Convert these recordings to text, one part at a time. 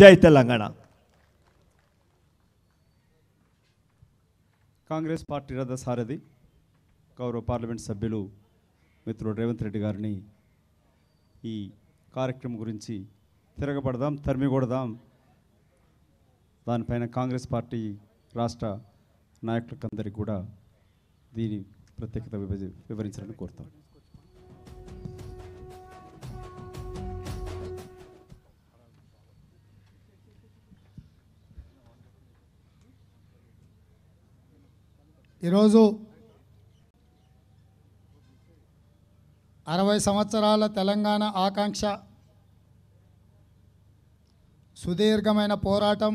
జై తెలంగాణ కాంగ్రెస్ పార్టీ రథ సారథి గౌరవ పార్లమెంట్ సభ్యులు మిత్రుడు రేవంత్ రెడ్డి గారిని ఈ కార్యక్రమం గురించి తిరగబడదాం కొడదాం దానిపైన కాంగ్రెస్ పార్టీ రాష్ట్ర నాయకులకందరికీ కూడా దీని ప్రత్యేకత విభజ వివరించాలని కోరుతాను ఈరోజు అరవై సంవత్సరాల తెలంగాణ ఆకాంక్ష సుదీర్ఘమైన పోరాటం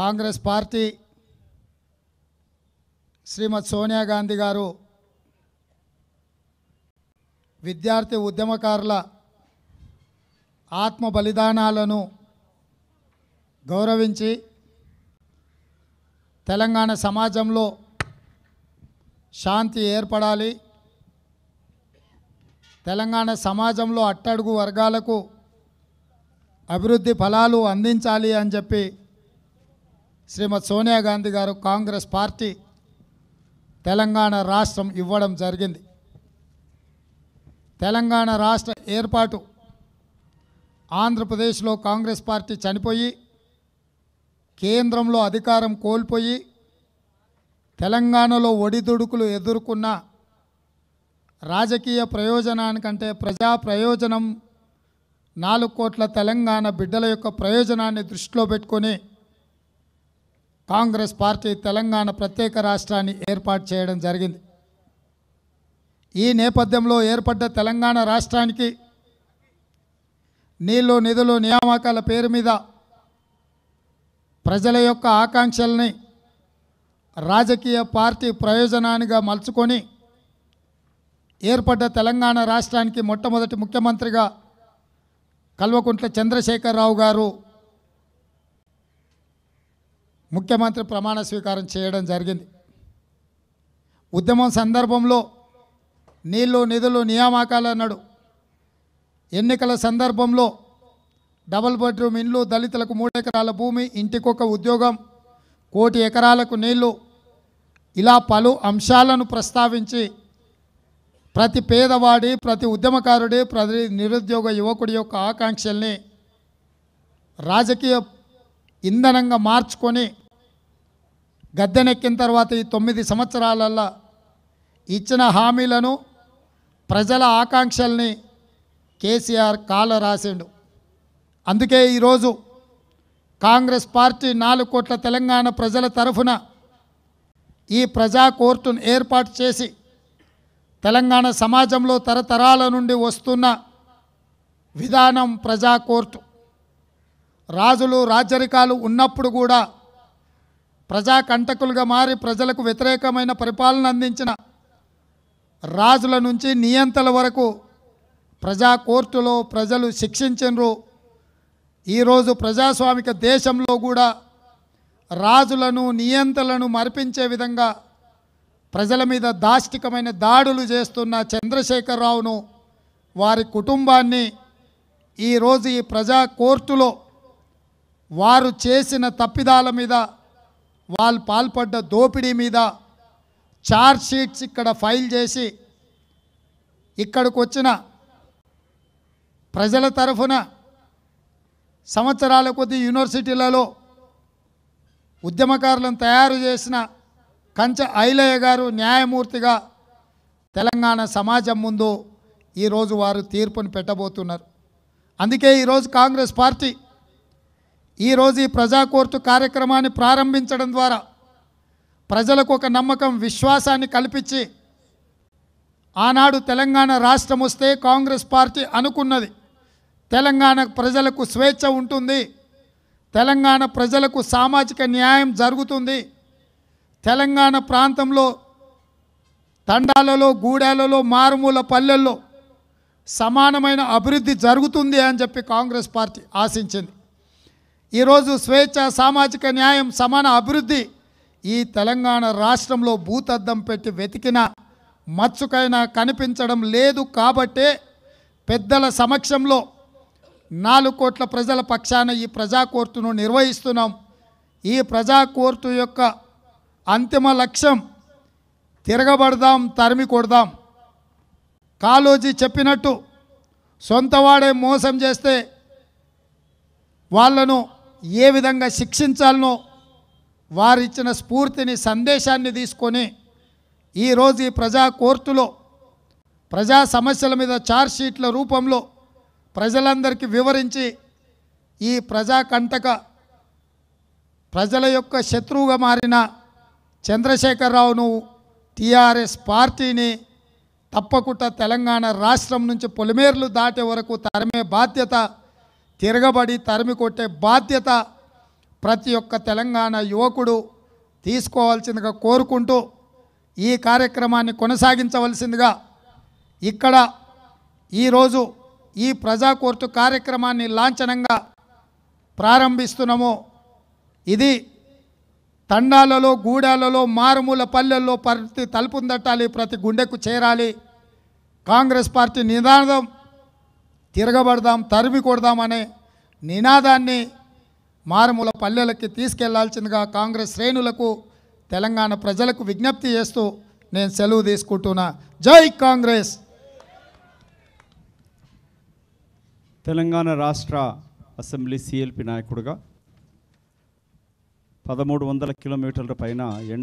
కాంగ్రెస్ పార్టీ శ్రీమతి సోనియా గాంధీ గారు విద్యార్థి ఉద్యమకారుల ఆత్మ బలిదానాలను గౌరవించి తెలంగాణ సమాజంలో శాంతి ఏర్పడాలి తెలంగాణ సమాజంలో అట్టడుగు వర్గాలకు అభివృద్ధి ఫలాలు అందించాలి అని చెప్పి శ్రీమతి సోనియా గాంధీ గారు కాంగ్రెస్ పార్టీ తెలంగాణ రాష్ట్రం ఇవ్వడం జరిగింది తెలంగాణ రాష్ట్ర ఏర్పాటు ఆంధ్రప్రదేశ్లో కాంగ్రెస్ పార్టీ చనిపోయి కేంద్రంలో అధికారం కోల్పోయి తెలంగాణలో ఒడిదుడుకులు ఎదుర్కొన్న రాజకీయ ప్రయోజనానికంటే ప్రజా ప్రయోజనం నాలుగు కోట్ల తెలంగాణ బిడ్డల యొక్క ప్రయోజనాన్ని దృష్టిలో పెట్టుకొని కాంగ్రెస్ పార్టీ తెలంగాణ ప్రత్యేక రాష్ట్రాన్ని ఏర్పాటు చేయడం జరిగింది ఈ నేపథ్యంలో ఏర్పడ్డ తెలంగాణ రాష్ట్రానికి నీళ్లు నిధులు నియామకాల పేరు మీద ప్రజల యొక్క ఆకాంక్షల్ని రాజకీయ పార్టీ ప్రయోజనానిగా మలుచుకొని ఏర్పడ్డ తెలంగాణ రాష్ట్రానికి మొట్టమొదటి ముఖ్యమంత్రిగా కల్వకుంట్ల చంద్రశేఖరరావు గారు ముఖ్యమంత్రి ప్రమాణ స్వీకారం చేయడం జరిగింది ఉద్యమం సందర్భంలో నీళ్లు నిధులు నియామకాలు అన్నాడు ఎన్నికల సందర్భంలో డబుల్ బెడ్రూమ్ ఇండ్లు దళితులకు మూడు ఎకరాల భూమి ఇంటికొక ఉద్యోగం కోటి ఎకరాలకు నీళ్లు ఇలా పలు అంశాలను ప్రస్తావించి ప్రతి పేదవాడి ప్రతి ఉద్యమకారుడి ప్రతి నిరుద్యోగ యువకుడి యొక్క ఆకాంక్షల్ని రాజకీయ ఇంధనంగా మార్చుకొని గద్దెనెక్కిన తర్వాత ఈ తొమ్మిది సంవత్సరాలల్లో ఇచ్చిన హామీలను ప్రజల ఆకాంక్షల్ని కేసీఆర్ కాల రాసిండు అందుకే ఈరోజు కాంగ్రెస్ పార్టీ నాలుగు కోట్ల తెలంగాణ ప్రజల తరఫున ఈ ప్రజా కోర్టును ఏర్పాటు చేసి తెలంగాణ సమాజంలో తరతరాల నుండి వస్తున్న విధానం ప్రజా కోర్టు రాజులు రాజరికాలు ఉన్నప్పుడు కూడా ప్రజా కంటకులుగా మారి ప్రజలకు వ్యతిరేకమైన పరిపాలన అందించిన రాజుల నుంచి నియంతల వరకు ప్రజా కోర్టులో ప్రజలు శిక్షించరు ఈరోజు ప్రజాస్వామిక దేశంలో కూడా రాజులను నియంత్రణలను మరిపించే విధంగా ప్రజల మీద దాష్టికమైన దాడులు చేస్తున్న చంద్రశేఖరరావును వారి కుటుంబాన్ని ఈరోజు ఈ ప్రజా కోర్టులో వారు చేసిన తప్పిదాల మీద వాళ్ళు పాల్పడ్డ దోపిడీ మీద ఛార్జ్ షీట్స్ ఇక్కడ ఫైల్ చేసి ఇక్కడికి వచ్చిన ప్రజల తరఫున సంవత్సరాల కొద్ది యూనివర్సిటీలలో ఉద్యమకారులను తయారు చేసిన కంచ ఐలయ్య గారు న్యాయమూర్తిగా తెలంగాణ సమాజం ముందు ఈరోజు వారు తీర్పును పెట్టబోతున్నారు అందుకే ఈరోజు కాంగ్రెస్ పార్టీ ఈరోజు ఈ ప్రజాకోర్టు కార్యక్రమాన్ని ప్రారంభించడం ద్వారా ప్రజలకు ఒక నమ్మకం విశ్వాసాన్ని కల్పించి ఆనాడు తెలంగాణ రాష్ట్రం వస్తే కాంగ్రెస్ పార్టీ అనుకున్నది తెలంగాణ ప్రజలకు స్వేచ్ఛ ఉంటుంది తెలంగాణ ప్రజలకు సామాజిక న్యాయం జరుగుతుంది తెలంగాణ ప్రాంతంలో తండాలలో గూడాలలో మారుమూల పల్లెల్లో సమానమైన అభివృద్ధి జరుగుతుంది అని చెప్పి కాంగ్రెస్ పార్టీ ఆశించింది ఈరోజు స్వేచ్ఛ సామాజిక న్యాయం సమాన అభివృద్ధి ఈ తెలంగాణ రాష్ట్రంలో భూతద్దం పెట్టి వెతికిన మచ్చుకైనా కనిపించడం లేదు కాబట్టే పెద్దల సమక్షంలో నాలుగు కోట్ల ప్రజల పక్షాన ఈ ప్రజా కోర్టును నిర్వహిస్తున్నాం ఈ ప్రజా కోర్టు యొక్క అంతిమ లక్ష్యం తిరగబడదాం తరిమి కొడదాం కాలోజీ చెప్పినట్టు సొంత వాడే మోసం చేస్తే వాళ్ళను ఏ విధంగా శిక్షించాలనో వారిచ్చిన స్ఫూర్తిని సందేశాన్ని తీసుకొని ఈరోజు ఈ ప్రజా కోర్టులో ప్రజా సమస్యల మీద ఛార్జ్షీట్ల రూపంలో ప్రజలందరికీ వివరించి ఈ ప్రజాకంటక ప్రజల యొక్క శత్రువుగా మారిన చంద్రశేఖరరావును టీఆర్ఎస్ పార్టీని తప్పకుండా తెలంగాణ రాష్ట్రం నుంచి పొలిమేర్లు దాటే వరకు తరిమే బాధ్యత తిరగబడి తరిమి కొట్టే బాధ్యత ప్రతి ఒక్క తెలంగాణ యువకుడు తీసుకోవాల్సిందిగా కోరుకుంటూ ఈ కార్యక్రమాన్ని కొనసాగించవలసిందిగా ఇక్కడ ఈరోజు ఈ ప్రజాకోర్టు కార్యక్రమాన్ని లాంఛనంగా ప్రారంభిస్తున్నాము ఇది తండాలలో గూడాలలో మారుమూల పల్లెల్లో ప్రతి తలుపుందట్టాలి ప్రతి గుండెకు చేరాలి కాంగ్రెస్ పార్టీ నినాదం తిరగబడదాం తరిమి కొడదామనే నినాదాన్ని మారుమూల పల్లెలకి తీసుకెళ్లాల్సిందిగా కాంగ్రెస్ శ్రేణులకు తెలంగాణ ప్రజలకు విజ్ఞప్తి చేస్తూ నేను సెలవు తీసుకుంటున్నా జై కాంగ్రెస్ తెలంగాణ రాష్ట్ర అసెంబ్లీ సిఎల్పి నాయకుడుగా పదమూడు వందల కిలోమీటర్ల పైన ఎండ